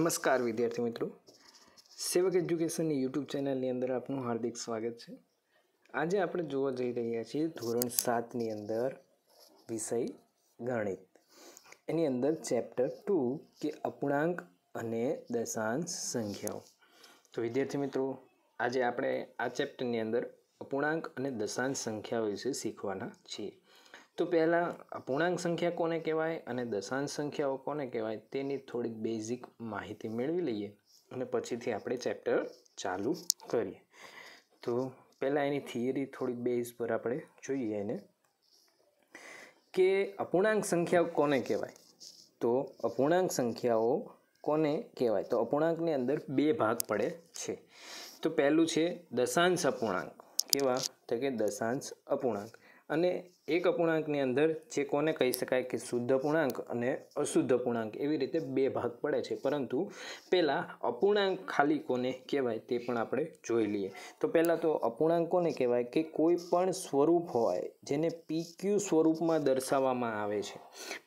નમસ્કાર વિદ્યાર્થી મિત્રો સેવક એજ્યુકેશનની યુટ્યુબ ચેનલની અંદર આપનું હાર્દિક સ્વાગત છે આજે આપણે જોવા જઈ રહ્યા છીએ ધોરણ સાતની અંદર વિષય ગણિત એની અંદર ચેપ્ટર ટુ કે અપૂર્ણાંક અને દશાંશ સંખ્યાઓ તો વિદ્યાર્થી મિત્રો આજે આપણે આ ચેપ્ટરની અંદર અપૂર્ણાંક અને દશાંશ સંખ્યાઓ વિશે શીખવાના છીએ તો પહેલાં અપૂર્ણાંક સંખ્યા કોને કહેવાય અને દશાંશ સંખ્યાઓ કોને કહેવાય તેની થોડીક બેઝિક માહિતી મેળવી લઈએ અને પછીથી આપણે ચેપ્ટર ચાલુ કરીએ તો પહેલાં એની થિયરી થોડીક બેઝ પર આપણે જોઈએ એને કે અપૂર્ણાંક સંખ્યાઓ કોને કહેવાય તો અપૂર્ણાંક સંખ્યાઓ કોને કહેવાય તો અપૂર્ણાંકની અંદર બે ભાગ પડે છે તો પહેલું છે દશાંશ અપૂર્ણાંક કેવા તો કે દશાંશ અપૂર્ણાંક અને એક અપૂર્ણાંકની અંદર જે કોને કહી શકાય કે શુદ્ધ અપૂર્ણાંક અને અશુદ્ધ અપૂર્ણાંક એવી રીતે બે ભાગ પડે છે પરંતુ પહેલાં અપૂર્ણાંક ખાલી કોને કહેવાય તે પણ આપણે જોઈ લઈએ તો પહેલાં તો અપૂર્ણાંક કોને કહેવાય કે કોઈ પણ સ્વરૂપ હોય જેને પીક્યુ સ્વરૂપમાં દર્શાવવામાં આવે છે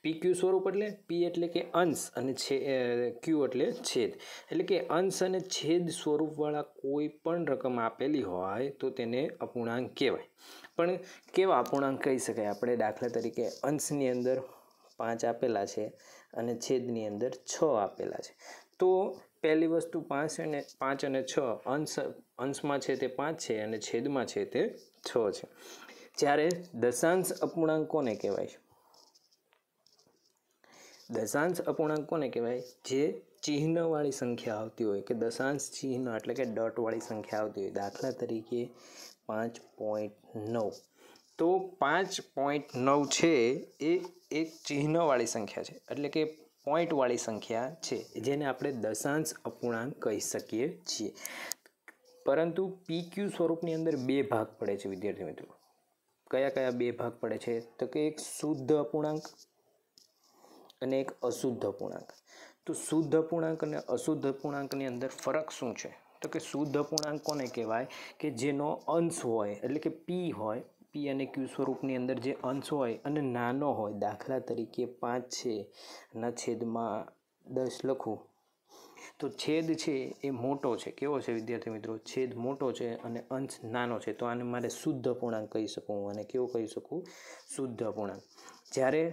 પીક્યુ સ્વરૂપ એટલે પી એટલે કે અંશ અને છે ક્યુ એટલે છેદ એટલે કે અંશ અને છેદ સ્વરૂપવાળા કોઈ પણ રકમ આપેલી હોય તો તેને અપૂર્ણાંક કહેવાય પણ કેવા અપૂર્ણાંક કહી શકાય આપણે દાખલા તરીકે અંશની અંદર પાંચ આપેલા છે અને છેદની અંદર છ આપેલા છે તો પહેલી વસ્તુ પાંચ અને પાંચ અને છ અંશ અંશમાં છે તે પાંચ છે અને છેદમાં છે તે છ છે જ્યારે દશાંશ અપૂર્ણાંક કોને કહેવાય છે દશાંશ અપૂર્ણાંક કોને કહેવાય જે ચિહ્નવાળી સંખ્યા આવતી હોય કે દશાંશ ચિહ્ન એટલે કે ડોટવાળી સંખ્યા આવતી હોય દાખલા તરીકે પાંચ પોઈન્ટ નવ તો પાંચ પોઈન્ટ નવ છે એ એક ચિહ્નવાળી સંખ્યા છે એટલે કે પોઈન્ટવાળી સંખ્યા છે જેને આપણે દશાંશ અપૂર્ણાંક કહી શકીએ છીએ પરંતુ પી ક્યુ સ્વરૂપની અંદર બે ભાગ પડે છે વિદ્યાર્થી મિત્રો કયા કયા બે ભાગ પડે છે તો કે એક શુદ્ધ અપૂર્ણાંક અને એક અશુદ્ધ અપૂર્ણાંક તો શુદ્ધ અપૂર્ણાંક અને અશુદ્ધ અપૂર્ણાંકની અંદર ફરક શું છે તો કે શુદ્ધ અપૂર્ણાંક કોને કહેવાય કે જેનો અંશ હોય એટલે કે પી હોય પી અને ક્યુ સ્વરૂપની અંદર જે અંશ હોય અને નાનો હોય દાખલા તરીકે પાંચ છે ના છેદમાં દસ લખું તો છેદ છે એ મોટો છે કેવો છે વિદ્યાર્થી મિત્રો છેદ મોટો છે અને અંશ નાનો છે તો આને મારે શુદ્ધ અપૂર્ણાંક કહી શકું અને કેવો કહી શકું શુદ્ધ અપૂર્ણાંક જ્યારે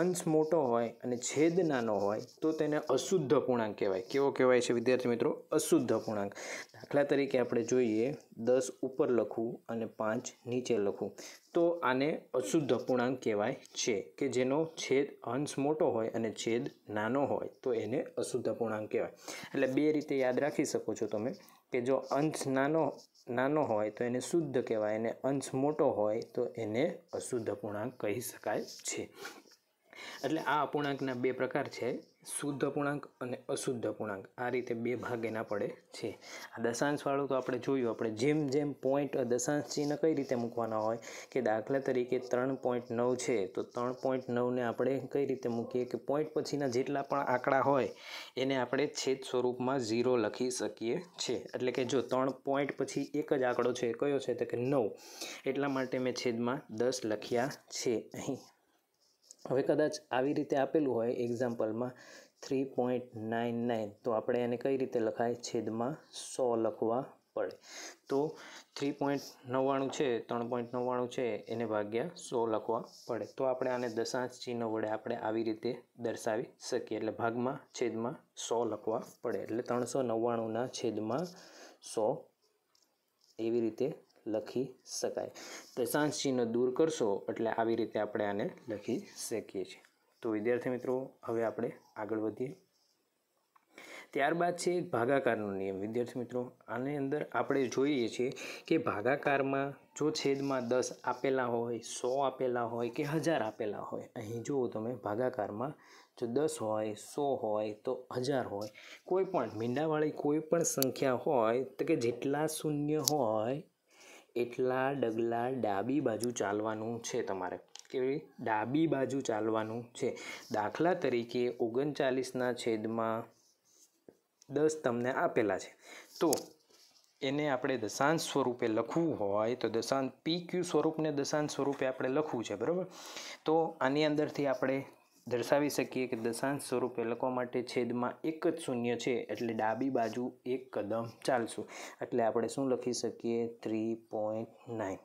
અંશ મોટો હોય અને છેદ નાનો હોય તો તેને અશુદ્ધ પૂર્ણાંક કહેવાય કેવો કહેવાય છે વિદ્યાર્થી મિત્રો અશુદ્ધ પૂર્ણાંક દાખલા તરીકે આપણે જોઈએ દસ ઉપર લખવું અને પાંચ નીચે લખવું તો આને અશુદ્ધ પૂર્ણાંક કહેવાય છે કે જેનો છેદ અંશ મોટો હોય અને છેદ નાનો હોય તો એને અશુદ્ધ પૂર્ણાંક કહેવાય એટલે બે રીતે યાદ રાખી શકો છો તમે કે જો અંશ નાનો નાનો હોય તો એને શુદ્ધ કહેવાય અને અંશ મોટો હોય તો એને અશુદ્ધ પૂર્ણાંક કહી શકાય છે એટલે આ અપૂર્ણાંકના બે પ્રકાર છે શુદ્ધ અપૂર્ણાંક અને અશુદ્ધ અપૂર્ણાંક આ રીતે બે ભાગ એના પડે છે આ દશાંશવાળું તો આપણે જોયું આપણે જેમ જેમ પોઈન્ટ દશાંશ ચિહ્ન કઈ રીતે મૂકવાના હોય કે દાખલા તરીકે ત્રણ પોઈન્ટ નવ છે તો ત્રણ પોઈન્ટ નવને આપણે કઈ રીતે મૂકીએ કે પોઈન્ટ પછીના જેટલા પણ આંકડા હોય એને આપણે છેદ સ્વરૂપમાં ઝીરો લખી શકીએ છીએ એટલે કે જો ત્રણ પોઈન્ટ પછી એક જ આંકડો છે કયો છે તો કે નવ એટલા માટે મેં છેદમાં દસ લખ્યા છે અહીં હવે કદાચ આવી રીતે આપેલું હોય એક્ઝામ્પલમાં થ્રી પોઈન્ટ નાઇન નાઇન તો આપણે એને કઈ રીતે લખાય છેદમાં સો લખવા પડે તો થ્રી પોઈન્ટ નવ્વાણું છે ત્રણ પોઈન્ટ નવ્વાણું છે એને ભાગ્યા સો લખવા પડે તો આપણે આને દશાંશ ચિહ્ન વડે આપણે આવી રીતે દર્શાવી શકીએ એટલે ભાગમાં છેદમાં સો લખવા પડે એટલે ત્રણસો નવ્વાણુંના છેદમાં સો એવી રીતે લખી શકાય તો સાંસચિહ્ન દૂર કરશો એટલે આવી રીતે આપણે આને લખી શકીએ છીએ તો વિદ્યાર્થી મિત્રો હવે આપણે આગળ વધીએ ત્યારબાદ છે ભાગાકારનો નિયમ વિદ્યાર્થી મિત્રો આની અંદર આપણે જોઈએ છીએ કે ભાગાકારમાં જો છેદમાં દસ આપેલા હોય સો આપેલા હોય કે હજાર આપેલા હોય અહીં જુઓ તમે ભાગાકારમાં જો દસ હોય સો હોય તો હજાર હોય કોઈ પણ મીંડાવાળી કોઈ પણ સંખ્યા હોય તો કે જેટલા શૂન્ય હોય એટલા ડગલા ડાબી બાજુ ચાલવાનું છે તમારે કે ડાબી બાજુ ચાલવાનું છે દાખલા તરીકે ઓગણચાલીસના છેદમાં દસ તમને આપેલા છે તો એને આપણે દશાંશ સ્વરૂપે લખવું હોય તો દશાંત પી ક્યુ સ્વરૂપને દશાંત સ્વરૂપે આપણે લખવું છે બરાબર તો આની અંદરથી આપણે દર્શાવી શકીએ કે દશાંશ સ્વરૂપે લખવા માટે છેદમાં એક જ શૂન્ય છે એટલે ડાબી બાજુ એક કદમ ચાલશું એટલે આપણે શું લખી શકીએ થ્રી પોઈન્ટ નાઇન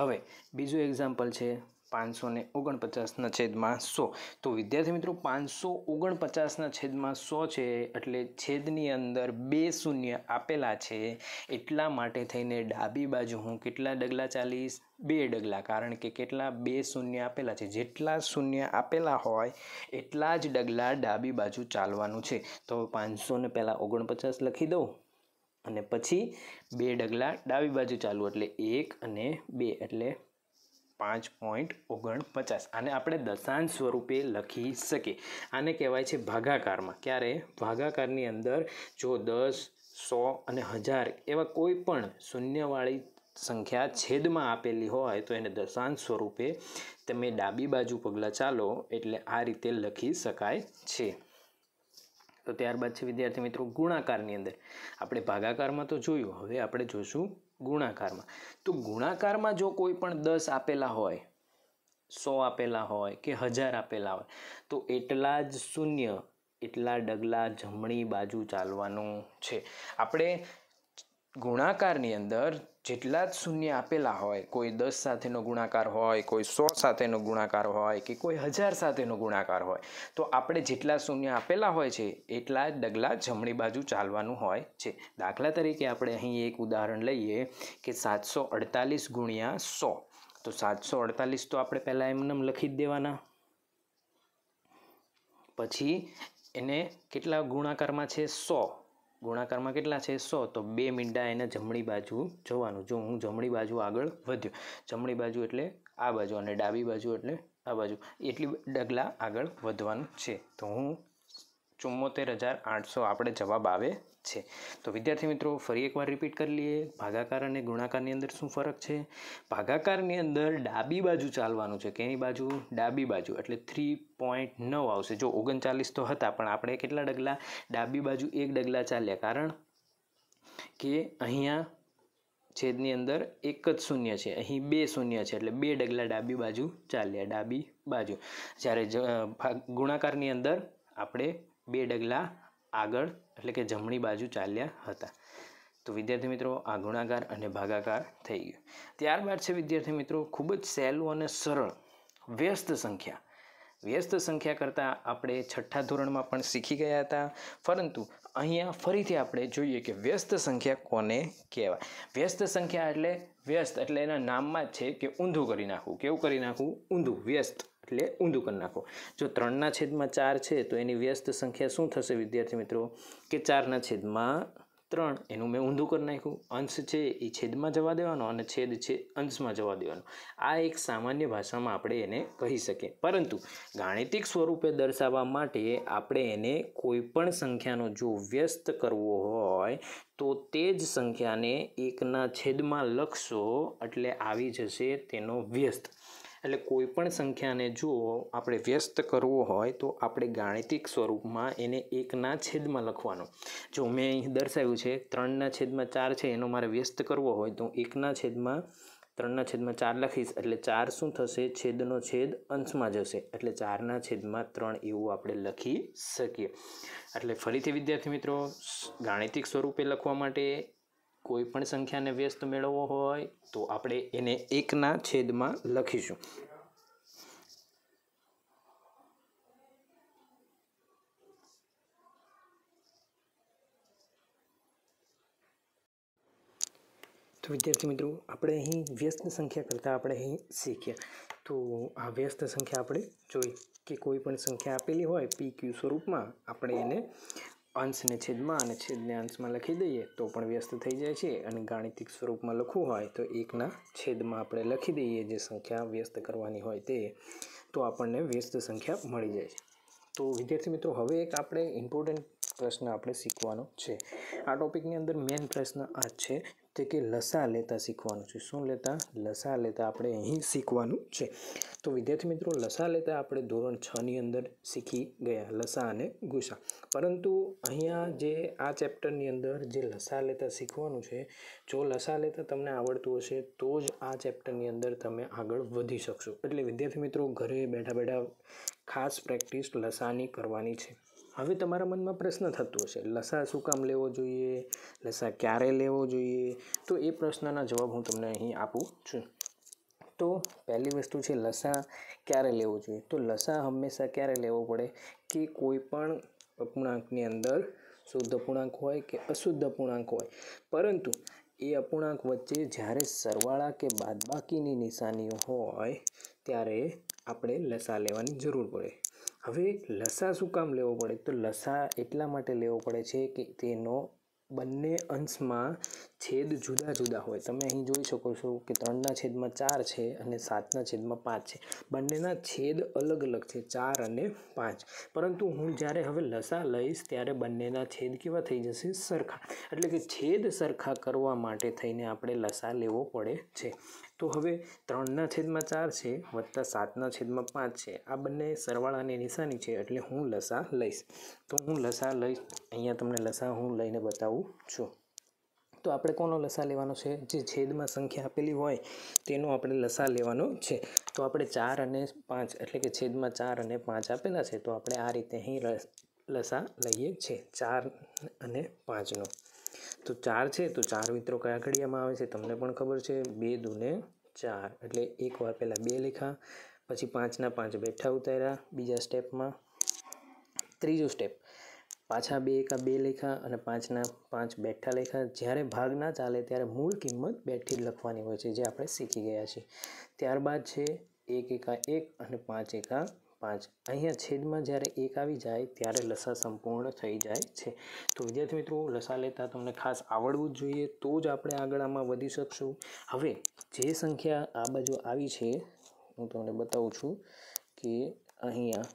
હવે બીજું એક્ઝામ્પલ છે પાંચસો ને ઓગણપચાસના છેદમાં સો તો વિદ્યાર્થી મિત્રો પાંચસો ઓગણપચાસના છેદમાં સો છે એટલે છેદની અંદર બે શૂન્ય આપેલા છે એટલા માટે થઈને ડાબી બાજુ હું કેટલા ડગલા ચાલીશ બે ડગલા કારણ કે કેટલા બે શૂન્ય આપેલા છે જેટલા શૂન્ય આપેલા હોય એટલા જ ડગલા ડાબી બાજુ ચાલવાનું છે તો પાંચસોને ને પહેલાં ઓગણપચાસ લખી દઉં અને પછી બે ડગલા ડાબી બાજુ ચાલવું એટલે એક અને બે એટલે પાંચ પોઈન્ટ ઓગણપચાસ આને આપણે દશાંશ સ્વરૂપે લખી શકીએ આને કહેવાય છે ભાગાકારમાં ક્યારે ભાગાકારની અંદર જો દસ સો અને હજાર એવા કોઈ પણ શૂન્યવાળી સંખ્યા છેદમાં આપેલી હોય તો એને દશાંત સ્વરૂપે તમે ડાબી બાજુ પગલાં ચાલો એટલે આ રીતે લખી શકાય છે તો ત્યારબાદ છે વિદ્યાર્થી મિત્રો ગુણાકારની અંદર આપણે ભાગાકારમાં તો જોયું હવે આપણે જોશું ગુણાકારમાં તો ગુણાકારમાં જો કોઈ પણ દસ આપેલા હોય સો આપેલા હોય કે હજાર આપેલા હોય તો એટલા જ શૂન્ય એટલા ડગલા જમણી બાજુ ચાલવાનું છે આપણે ગુણાકારની અંદર જેટલા જ શૂન્ય આપેલા હોય કોઈ દસ સાથેનો ગુણાકાર હોય કોઈ સો સાથેનો ગુણાકાર હોય કે કોઈ હજાર સાથેનો ગુણાકાર હોય તો આપણે જેટલા શૂન્ય આપેલા હોય છે એટલા જ ડગલા જમણી બાજુ ચાલવાનું હોય છે દાખલા તરીકે આપણે અહીં એક ઉદાહરણ લઈએ કે સાતસો અડતાલીસ ગુણ્યા સો તો સાતસો અડતાલીસ તો આપણે પહેલાં એમને લખી જ દેવાના પછી એને કેટલા ગુણાકારમાં છે સો ગુણાકારમાં કેટલા છે સો તો બે મીંડા એને જમણી બાજુ જોવાનું જો હું જમણી બાજુ આગળ વધ્યો જમણી બાજુ એટલે આ બાજુ અને ડાબી બાજુ એટલે આ બાજુ એટલી ડગલા આગળ વધવાનું છે તો હું ચુમ્મોતેર હજાર આઠસો આપણે જવાબ આવે છે તો વિદ્યાર્થી મિત્રો ફરી એકવાર રિપીટ કરી લઈએ ભાગાકાર અને ગુણાકારની અંદર શું ફરક છે ભાગાકારની અંદર ડાબી બાજુ ચાલવાનું છે કેની બાજુ ડાબી બાજુ એટલે થ્રી પોઈન્ટ નવ આવશે જો ઓગણચાલીસ તો હતા પણ આપણે કેટલા ડગલા ડાબી બાજુ એક ડગલા ચાલ્યા કારણ કે અહીંયા છેદની અંદર એક જ શૂન્ય છે અહીં બે શૂન્ય છે એટલે બે ડગલા ડાબી બાજુ ચાલ્યા ડાબી બાજુ જ્યારે ગુણાકારની અંદર આપણે બે ડગલા આગળ એટલે કે જમણી બાજુ ચાલ્યા હતા તો વિદ્યાર્થી મિત્રો આ ગુણાકાર અને ભાગાકાર થઈ ગયો ત્યારબાદ છે વિદ્યાર્થી મિત્રો ખૂબ જ સહેલું અને સરળ વ્યસ્ત સંખ્યા વ્યસ્ત સંખ્યા કરતાં આપણે છઠ્ઠા ધોરણમાં પણ શીખી ગયા હતા પરંતુ અહીંયા ફરીથી આપણે જોઈએ કે વ્યસ્ત સંખ્યા કોને કહેવાય વ્યસ્ત સંખ્યા એટલે વ્યસ્ત એટલે એના નામમાં જ છે કે ઊંધું કરી નાખવું કેવું કરી નાખવું ઊંધું વ્યસ્ત એટલે ઊંધું કરી નાખો જો ત્રણના છેદમાં ચાર છે તો એની વ્યસ્ત સંખ્યા શું થશે વિદ્યાર્થી મિત્રો કે ચારના છેદમાં ત્રણ એનું મેં ઊંધું કરી નાખ્યું અંશ છે એ છેદમાં જવા દેવાનો અને છેદ છે અંશમાં જવા દેવાનો આ એક સામાન્ય ભાષામાં આપણે એને કહી શકીએ પરંતુ ગાણિતિક સ્વરૂપે દર્શાવવા માટે આપણે એને કોઈપણ સંખ્યાનો જો વ્યસ્ત કરવો હોય તો તે જ સંખ્યાને એકના છેદમાં લખશો એટલે આવી જશે તેનો વ્યસ્ત એટલે કોઈપણ સંખ્યાને જો આપણે વ્યસ્ત કરવો હોય તો આપણે ગાણિતિક સ્વરૂપમાં એને એકના છેદમાં લખવાનો જો મેં અહીં દર્શાવ્યું છે ત્રણના છેદમાં ચાર છે એનો મારે વ્યસ્ત કરવો હોય તો એકના છેદમાં ત્રણના છેદમાં ચાર લખીશ એટલે ચાર શું થશે છેદનો છેદ અંશમાં જશે એટલે ચારના છેદમાં ત્રણ એવું આપણે લખી શકીએ એટલે ફરીથી વિદ્યાર્થી મિત્રો ગાણિતિક સ્વરૂપે લખવા માટે કોઈ પણ સંખ્યાને વ્યસ્ત મેળવવો હોય તો આપણે એને એકના છેદમાં લખીશું તો વિદ્યાર્થી મિત્રો આપણે અહીં વ્યસ્ત સંખ્યા કરતાં આપણે અહીં શીખ્યા તો આ વ્યસ્ત સંખ્યા આપણે જોઈ કે કોઈ પણ સંખ્યા આપેલી હોય પી ક્યુ સ્વરૂપમાં આપણે એને અંશને છેદમાં અને છેદને અંશમાં લખી દઈએ તો પણ વ્યસ્ત થઈ જાય છે અને ગાણિતિક સ્વરૂપમાં લખવું હોય તો એકના છેદમાં આપણે લખી દઈએ જે સંખ્યા વ્યસ્ત કરવાની હોય તે તો આપણને વ્યસ્ત સંખ્યા મળી જાય છે તો વિદ્યાર્થી મિત્રો હવે એક આપણે ઇમ્પોર્ટન્ટ પ્રશ્ન આપણે શીખવાનો છે આ ટોપિકની અંદર મેઇન પ્રશ્ન આ છે તે કે લસા લેતા શીખવાનું છે શું લેતા લસા લેતા આપણે અહીં શીખવાનું છે તો વિદ્યાર્થી મિત્રો લસા લેતા આપણે ધોરણ છની અંદર શીખી ગયા લસા અને ગુસા પરંતુ અહીંયા જે આ ચેપ્ટરની અંદર જે લસા લેતા શીખવાનું છે જો લસા લેતા તમને આવડતું હશે તો જ આ ચેપ્ટરની અંદર તમે આગળ વધી શકશો એટલે વિદ્યાર્થી મિત્રો ઘરે બેઠા બેઠા ખાસ પ્રેક્ટિસ લસાની કરવાની છે હવે તમારા મનમાં પ્રશ્ન થતો હશે લસા શું કામ લેવો જોઈએ લસા ક્યારે લેવો જોઈએ તો એ પ્રશ્નના જવાબ હું તમને અહીં આપું છું તો પહેલી વસ્તુ છે લસા ક્યારે લેવો જોઈએ તો લસા હંમેશા ક્યારે લેવો પડે કે કોઈ પણ અપૂર્ણાંકની અંદર શુદ્ધ અપૂર્ણાંક હોય કે અશુદ્ધ અપૂર્ણાંક હોય પરંતુ એ અપૂર્ણાંક વચ્ચે જ્યારે સરવાળા કે બાદબાકીની નિશાનીઓ હોય ત્યારે આપણે લસા લેવાની જરૂર પડે હવે લસા શું કામ લેવો પડે તો લસા એટલા માટે લેવો પડે છે કે તેનો બંને અંશમાં છેદ જુદા જુદા હોય તમે અહીં જોઈ શકો છો કે ત્રણના છેદમાં ચાર છે અને સાતના છેદમાં પાંચ છે બંનેના છેદ અલગ અલગ છે ચાર અને પાંચ પરંતુ હું જ્યારે હવે લસા લઈશ ત્યારે બંનેના છેદ કેવા થઈ જશે સરખા એટલે કે છેદ સરખા કરવા માટે થઈને આપણે લસા લેવો પડે છે તો હવે ત્રણના છેદમાં ચાર છે વત્તા સાતના છેદમાં પાંચ છે આ બંને સરવાળાની નિશાની છે એટલે હું લસા લઈશ તો હું લસા લઈશ અહીંયા તમને લસા હું લઈને બતાવું છું તો આપણે કોનો લસા લેવાનો છે જે છેદમાં સંખ્યા આપેલી હોય તેનો આપણે લસા લેવાનો છે તો આપણે ચાર અને પાંચ એટલે કે છેદમાં ચાર અને પાંચ આપેલા છે તો આપણે આ રીતે અહીં લસા લઈએ છીએ ચાર અને પાંચનો તો ચાર છે તો ચાર મિત્રો કયા ઘડિયામાં આવે છે તમને પણ ખબર છે બે દૂને ચાર એટલે એકવાર પહેલાં બે લેખા પછી પાંચના પાંચ બેઠા ઉતાર્યા બીજા સ્ટેપમાં ત્રીજું સ્ટેપ પાછા બે એકા બે લેખા અને પાંચના પાંચ બેઠા લેખા જ્યારે ભાગ ના ચાલે ત્યારે મૂળ કિંમત બેઠી જ લખવાની હોય છે જે આપણે શીખી ગયા છીએ ત્યારબાદ છે એક એકા એક અને પાંચ એકા પાંચ અહીંયા છેદમાં જ્યારે એક આવી જાય ત્યારે લસા સંપૂર્ણ થઈ જાય છે તો વિદ્યાર્થી મિત્રો લસા લેતા તમને ખાસ આવડવું જ જોઈએ તો જ આપણે આગળ આમાં વધી શકશું હવે જે સંખ્યા આ બાજુ આવી છે હું તમને બતાવું છું કે અહીંયા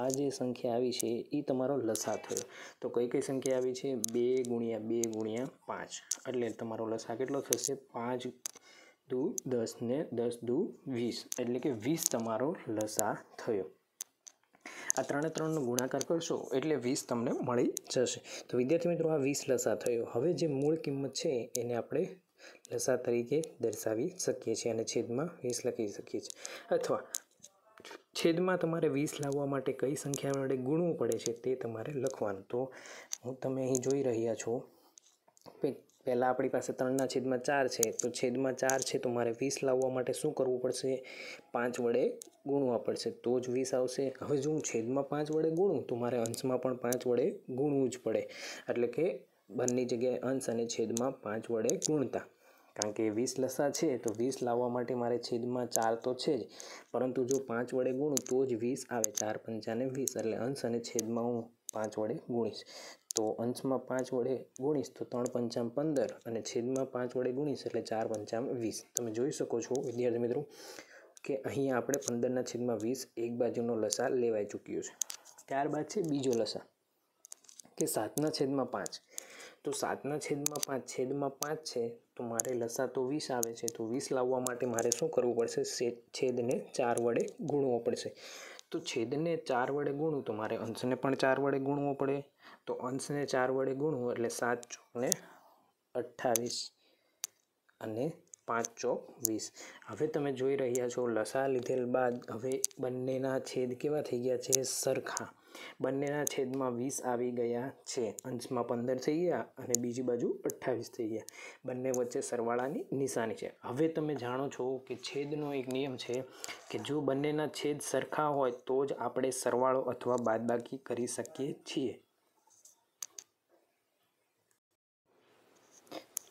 આ જે સંખ્યા આવી છે એ તમારો લસા થયો તો કઈ કઈ સંખ્યા આવી છે બે ગુણ્યા બે ગુણ્યા પાંચ એટલે તમારો લસા કેટલો થશે પાંચ દુ દસ ને દસ દુ વીસ એટલે કે વીસ તમારો લસા થયો આ ત્રણે ત્રણનો ગુણાકાર કરશો એટલે વીસ તમને મળી જશે તો વિદ્યાર્થી મિત્રો આ વીસ લસા થયો હવે જે મૂળ કિંમત છે એને આપણે લસા તરીકે દર્શાવી શકીએ છીએ અને છેદમાં વીસ લખી શકીએ છીએ અથવા છેદમાં તમારે વીસ લાવવા માટે કઈ સંખ્યા વડે ગુણવું પડે છે તે તમારે લખવાનું તો હું તમે અહીં જોઈ રહ્યા છો પહેલાં આપણી પાસે ત્રણના છેદમાં ચાર છે તો છેદમાં ચાર છે તો મારે વીસ લાવવા માટે શું કરવું પડશે પાંચ વડે ગુણવા પડશે તો જ વીસ આવશે હવે જો હું છેદમાં પાંચ વડે ગુણું તો મારે અંશમાં પણ પાંચ વડે ગુણવું જ પડે એટલે કે બંને જગ્યાએ અંશ અને છેદમાં પાંચ વડે ગુણતા કારણ કે વીસ લસા છે તો વીસ લાવવા માટે મારે છેદમાં ચાર તો છે જ પરંતુ જો પાંચ વડે ગુણું તો જ વીસ આવે ચાર પંચાને વીસ એટલે અંશ અને છેદમાં હું પાંચ વડે ગુણીશ તો અંશમાં પાંચ વડે ગુણીશ તો ત્રણ પંચામ પંદર અને છેદમાં પાંચ વડે ગુણીશ એટલે ચાર પંચામ વીસ તમે જોઈ શકો છો વિદ્યાર્થી મિત્રો કે અહીંયા આપણે પંદરના છેદમાં વીસ એક બાજુનો લસા લેવાઈ ચૂક્યો છે ત્યારબાદ છે બીજો લસા કે સાતના છેદમાં પાંચ તો સાતના છેદમાં પાંચ છેદમાં પાંચ છે તો મારે લસા તો વીસ આવે છે તો વીસ લાવવા માટે મારે શું કરવું પડશે છેદને ચાર વડે ગુણવો પડશે તો છેદને ચાર વડે ગુણું તો મારે અંશને પણ ચાર વડે ગુણવો પડે તો અંશને ચાર વડે ગુણવું એટલે સાત ચોકને અઠ્ઠાવીસ અને પાંચ ચોક વીસ હવે તમે જોઈ રહ્યા છો લસા લીધેલ બાદ હવે બંનેના છેદ કેવા થઈ ગયા છે સરખા બંનેના છેદમાં વીસ આવી ગયા છે અંશમાં પંદર થઈ ગયા અને બીજી બાજુ અઠ્ઠાવીસ થઈ ગયા બંને વચ્ચે સરવાળાની નિશાની છે હવે તમે જાણો છો કે છેદનો એક નિયમ છે કે જો બંનેના છેદ સરખા હોય તો જ આપણે સરવાળો અથવા બાદબાકી કરી શકીએ છીએ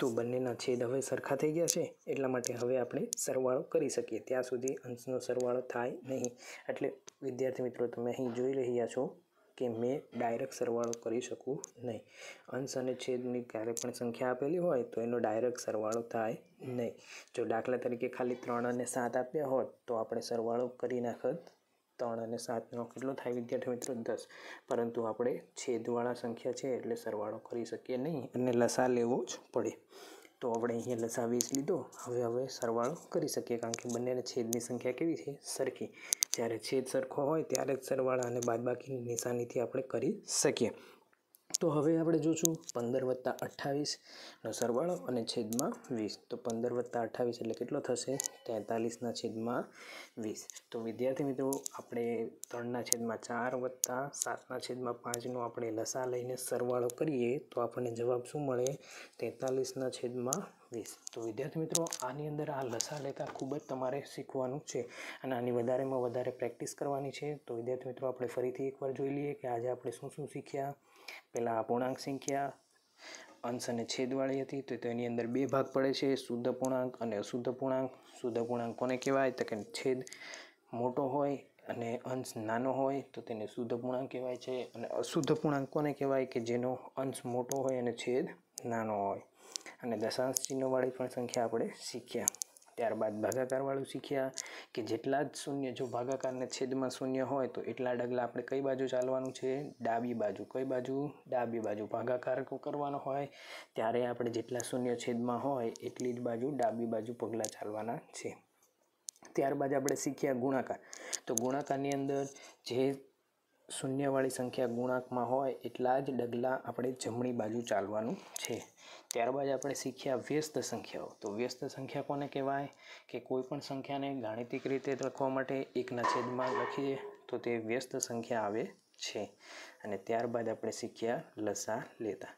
તો બંનેના છેદ હવે સરખા થઈ ગયા છે એટલા માટે હવે આપણે સરવાળો કરી શકીએ ત્યાં સુધી અંશનો સરવાળો થાય નહીં એટલે વિદ્યાર્થી મિત્રો તમે અહીં જોઈ રહ્યા છો કે મેં ડાયરેક્ટ સરવાળો કરી શકું નહીં અંશ અને છેદની ક્યારે પણ સંખ્યા આપેલી હોય તો એનો ડાયરેક્ટ સરવાળો થાય નહીં જો દાખલા તરીકે ખાલી ત્રણ અને સાત આપ્યા હોત તો આપણે સરવાળો કરી નાખત ત્રણ અને સાતનો કેટલો થાય વિદ્યાર્થી મિત્રો દસ પરંતુ આપણે છેદવાળા સંખ્યા છે એટલે સરવાળો કરી શકીએ નહીં અને લસા લેવો જ પડે તો આપણે અહીંયા લસા વીસ લીધો હવે હવે સરવાળો કરી શકીએ કારણ કે બંનેને છેદની સંખ્યા કેવી છે સરખી જ્યારે છેદ સરખો હોય ત્યારે જ સરવાળા અને બાદબાકીની નિશાનીથી આપણે કરી શકીએ તો હવે આપણે જોશું પંદર વત્તા અઠ્ઠાવીસનો સરવાળો અને છેદમાં વીસ તો પંદર વત્તા અઠ્ઠાવીસ એટલે કેટલો થશે તેતાલીસના છેદમાં વીસ તો વિદ્યાર્થી મિત્રો આપણે ત્રણના છેદમાં ચાર વત્તા સાતના છેદમાં પાંચનો આપણે લસા લઈને સરવાળો કરીએ તો આપણને જવાબ શું મળે તેતાલીસના છેદમાં વીસ તો વિદ્યાર્થી મિત્રો આની અંદર આ લસા લેતા ખૂબ જ તમારે શીખવાનું છે અને આની વધારેમાં વધારે પ્રેક્ટિસ કરવાની છે તો વિદ્યાર્થી મિત્રો આપણે ફરીથી એકવાર જોઈ લઈએ કે આજે આપણે શું શું શીખ્યા પહેલાં અપૂર્ણાંક સંખ્યા અંશ અને છેદવાળી હતી તો તેની અંદર બે ભાગ પડે છે શુદ્ધ પૂર્ણાંક અને અશુદ્ધ પૂર્ણાંક શુદ્ધ પૂર્ણાંક કોને કહેવાય તો કે છેદ મોટો હોય અને અંશ નાનો હોય તો તેને શુદ્ધ પૂર્ણાંક કહેવાય છે અને અશુદ્ધ પૂર્ણાંક કોને કહેવાય કે જેનો અંશ મોટો હોય અને છેદ નાનો હોય અને દશાંશ ચિહ્નોવાળી પણ સંખ્યા આપણે શીખ્યા ત્યારબાદ ભાગાકારવાળું શીખ્યા કે જેટલા જ શૂન્ય જો ભાગાકારને છેદમાં શૂન્ય હોય તો એટલા ડગલા આપણે કઈ બાજુ ચાલવાનું છે ડાબી બાજુ કઈ બાજુ ડાબી બાજુ ભાગાકાર કરવાનો હોય ત્યારે આપણે જેટલા શૂન્ય છેદમાં હોય એટલી જ બાજુ ડાબી બાજુ પગલાં ચાલવાના છે ત્યારબાદ આપણે શીખ્યા ગુણાકાર તો ગુણાકારની અંદર જે શૂન્યવાળી સંખ્યા ગુણાંકમાં હોય એટલા જ ડગલા આપણે જમણી બાજુ ચાલવાનું છે ત્યારબાદ આપણે શીખ્યા વ્યસ્ત સંખ્યાઓ તો વ્યસ્ત સંખ્યા કોને કહેવાય કે કોઈપણ સંખ્યાને ગાણિતિક રીતે લખવા માટે એકના છેદમાં લખીએ તો તે વ્યસ્ત સંખ્યા આવે છે અને ત્યારબાદ આપણે શીખ્યા લસા લેતા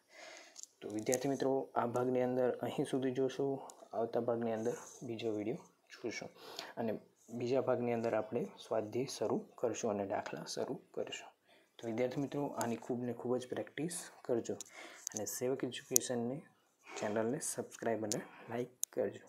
તો વિદ્યાર્થી મિત્રો આ ભાગની અંદર અહીં સુધી જોશું આવતા ભાગની અંદર બીજો વિડીયો જોશું અને બીજા ભાગની અંદર આપણે સ્વાધ્યાય શરૂ કરશું અને દાખલા શરૂ કરીશું તો વિદ્યાર્થી મિત્રો આની ખૂબ ને ખૂબ જ પ્રેક્ટિસ કરજો અને સેવક એજ્યુકેશનને ચેનલને સબસ્ક્રાઈબ અને લાઈક કરજો